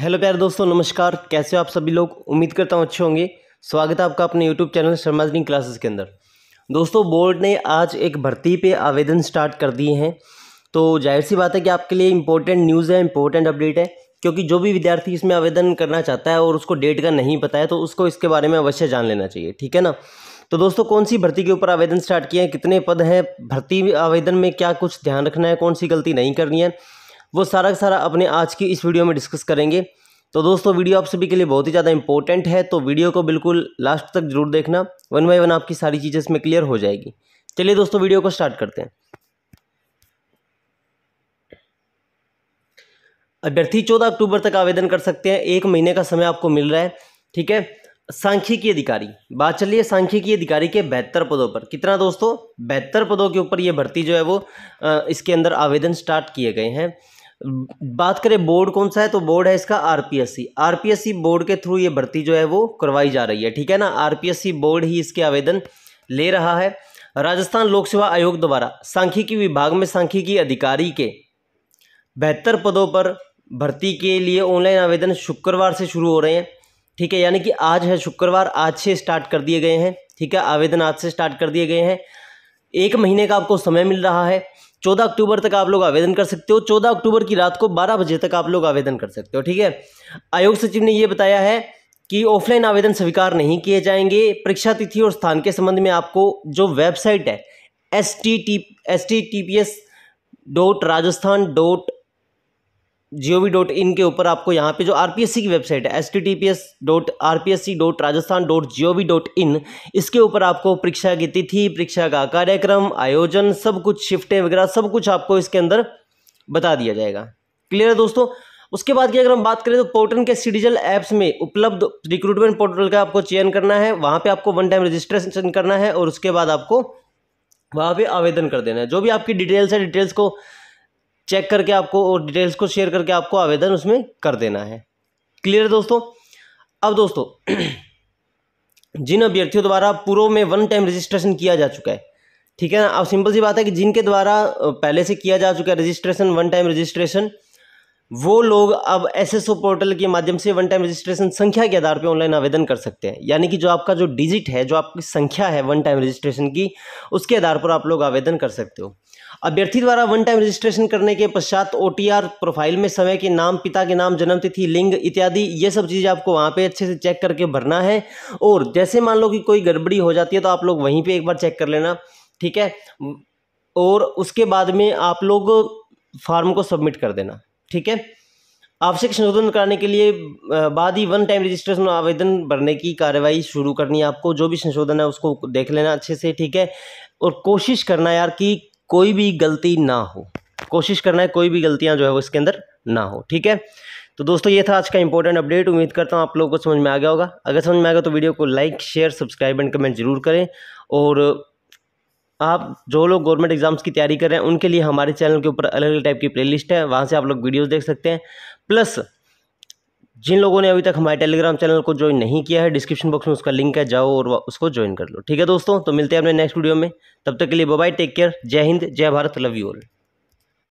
hello प्यार दोस्तों नमस्कार कैसे हो आप सभी लोग उम्मीद करता हूँ अच्छे होंगे स्वागत है आपका अपने यूट्यूब चैनल शर्माजनी क्लासेस के अंदर दोस्तों बोर्ड ने आज एक भर्ती पे आवेदन स्टार्ट कर दिए हैं तो जाहिर सी बात है कि आपके लिए इम्पोर्टेंट न्यूज़ है इंपॉर्टेंट अपडेट है क्योंकि जो भी विद्यार्थी इसमें आवेदन करना चाहता है और उसको डेट का नहीं पता है तो उसको इसके बारे में अवश्य जान लेना चाहिए ठीक है ना तो दोस्तों कौन सी भर्ती के ऊपर आवेदन स्टार्ट किए हैं कितने पद हैं भर्ती आवेदन में क्या कुछ ध्यान रखना है कौन सी गलती नहीं करनी है वो सारा का सारा अपने आज की इस वीडियो में डिस्कस करेंगे तो दोस्तों वीडियो आप सभी के लिए बहुत ही ज़्यादा इंपॉर्टेंट है तो वीडियो को बिल्कुल लास्ट तक जरूर देखना वन बाई वन आपकी सारी चीज़ें इसमें क्लियर हो जाएगी चलिए दोस्तों वीडियो को स्टार्ट करते हैं अभ्यर्थी चौदह अक्टूबर तक आवेदन कर सकते हैं एक महीने का समय आपको मिल रहा है ठीक है सांख्यिकी अधिकारी बात चलिए सांख्यिकी अधिकारी के बेहतर पदों पर कितना दोस्तों बेहतर पदों के ऊपर ये भर्ती जो है वो इसके अंदर आवेदन स्टार्ट किए गए हैं बात करें बोर्ड कौन सा है तो बोर्ड है इसका आरपीएससी आरपीएससी बोर्ड के थ्रू ये भर्ती जो है वो करवाई जा रही है ठीक है ना आरपीएससी बोर्ड ही इसके आवेदन ले रहा है राजस्थान लोक सेवा आयोग द्वारा सांख्यिकी विभाग में सांख्यिकी अधिकारी के बेहतर पदों पर भर्ती के लिए ऑनलाइन आवेदन शुक्रवार से शुरू हो रहे हैं ठीक है यानी कि आज है शुक्रवार आज से स्टार्ट कर दिए गए हैं ठीक है आवेदन आज से स्टार्ट कर दिए गए हैं एक महीने का आपको समय मिल रहा है चौदह अक्टूबर तक आप लोग आवेदन कर सकते हो चौदह अक्टूबर की रात को बारह बजे तक आप लोग आवेदन कर सकते हो ठीक है आयोग सचिव ने यह बताया है कि ऑफलाइन आवेदन स्वीकार नहीं किए जाएंगे परीक्षा तिथि और स्थान के संबंध में आपको जो वेबसाइट है S T T S T T P S dot Rajasthan dot G V dot in के ऊपर आपको यहाँ पे जो आर पी एस सी की वेबसाइट है S T T P S dot R P S C dot Rajasthan dot G O V dot in इसके ऊपर आपको परीक्षा की तिथि परीक्षा का कार्यक्रम आयोजन सब कुछ शिफ्टें वगैरह सब कुछ आपको इसके अंदर बता दिया जाएगा क्लियर है दोस्तों उसके बाद की अगर हम बात करें तो पोर्टल के सिटीजल ऐप्स में उपलब्ध रिक्रूटमेंट पोर्टल का आपको चयन करना है वहाँ पर आपको वन टाइम रजिस्ट्रेशन करना है और उसके बाद आपको वहाँ पर आवेदन कर देना है जो भी आपकी डिटेल्स है डिटेल्स को चेक करके आपको और डिटेल्स को शेयर करके आपको आवेदन उसमें कर देना है क्लियर दोस्तों अब दोस्तों जिन अभ्यर्थियों द्वारा पूर्व में वन टाइम रजिस्ट्रेशन किया जा चुका है ठीक है ना अब सिंपल सी बात है कि जिनके द्वारा पहले से किया जा चुका है रजिस्ट्रेशन वन टाइम रजिस्ट्रेशन वो लोग अब एस एस ओ पोर्टल के माध्यम से वन टाइम रजिस्ट्रेशन संख्या के आधार पर ऑनलाइन आवेदन कर सकते हैं यानी कि जो आपका जो डिजिट है जो आपकी संख्या है वन टाइम रजिस्ट्रेशन की उसके आधार पर आप लोग आवेदन कर सकते हो अभ्यर्थी द्वारा वन टाइम रजिस्ट्रेशन करने के पश्चात ओ प्रोफाइल में समय के नाम पिता के नाम जन्मतिथि लिंग इत्यादि ये सब चीज़ें आपको वहाँ पे अच्छे से चेक करके भरना है और जैसे मान लो कि कोई गड़बड़ी हो जाती है तो आप लोग वहीं पर एक बार चेक कर लेना ठीक है और उसके बाद में आप लोग फॉर्म को सबमिट कर देना ठीक है आवश्यक संशोधन कराने के लिए बाद ही वन टाइम रजिस्ट्रेशन आवेदन भरने की कार्यवाही शुरू करनी है आपको जो भी संशोधन है उसको देख लेना अच्छे से ठीक है और कोशिश करना यार कि कोई भी गलती ना हो कोशिश करना है कोई भी गलतियां जो है वो इसके अंदर ना हो ठीक है तो दोस्तों ये था आज का इंपॉर्टेंट अपडेट उम्मीद करता हूँ आप लोगों को समझ में आ गया होगा अगर समझ में आ गया तो वीडियो को like share subscribe and comment जरूर करें और आप जो लोग गवर्नमेंट एग्जाम्स की तैयारी कर रहे हैं उनके लिए हमारे चैनल के ऊपर अलग अलग टाइप की प्लेलिस्ट है वहाँ से आप लोग वीडियोस देख सकते हैं प्लस जिन लोगों ने अभी तक हमारे टेलीग्राम चैनल को ज्वाइन नहीं किया है डिस्क्रिप्शन बॉक्स में उसका लिंक है जाओ और उसको ज्वाइन कर लो ठीक है दोस्तों तो मिलते हैं अपने नेक्स्ट वीडियो में तब तक के लिए बाय टेक केयर जय हिंद जय भारत लव यू ऑल